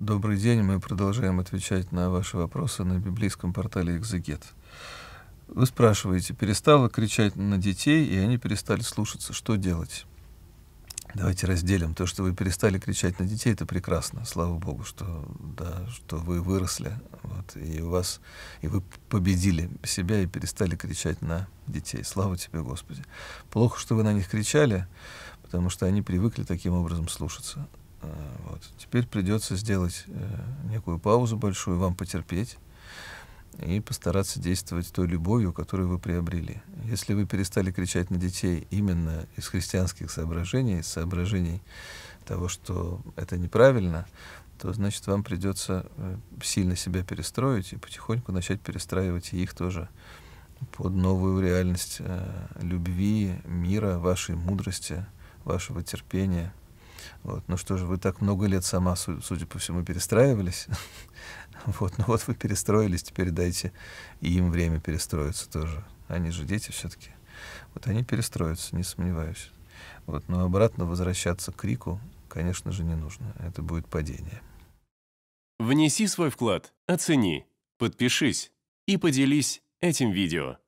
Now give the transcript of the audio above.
Добрый день, мы продолжаем отвечать на ваши вопросы на библейском портале «Экзегет». Вы спрашиваете, перестала кричать на детей, и они перестали слушаться. Что делать? Давайте разделим. То, что вы перестали кричать на детей, это прекрасно. Слава Богу, что, да, что вы выросли, вот, и, у вас, и вы победили себя и перестали кричать на детей. Слава тебе, Господи. Плохо, что вы на них кричали, потому что они привыкли таким образом слушаться. А, вот. Теперь придется сделать э, некую паузу большую, вам потерпеть и постараться действовать той любовью, которую вы приобрели. Если вы перестали кричать на детей именно из христианских соображений, из соображений того, что это неправильно, то значит вам придется э, сильно себя перестроить и потихоньку начать перестраивать и их тоже под новую реальность э, любви, мира, вашей мудрости, вашего терпения – вот. Ну что же, вы так много лет сама, судя по всему, перестраивались. Вот, ну вот вы перестроились, теперь дайте им время перестроиться тоже. Они же дети все-таки. Вот они перестроятся, не сомневаюсь. Вот, но обратно возвращаться к Рику, конечно же, не нужно. Это будет падение. Внеси свой вклад, оцени, подпишись и поделись этим видео.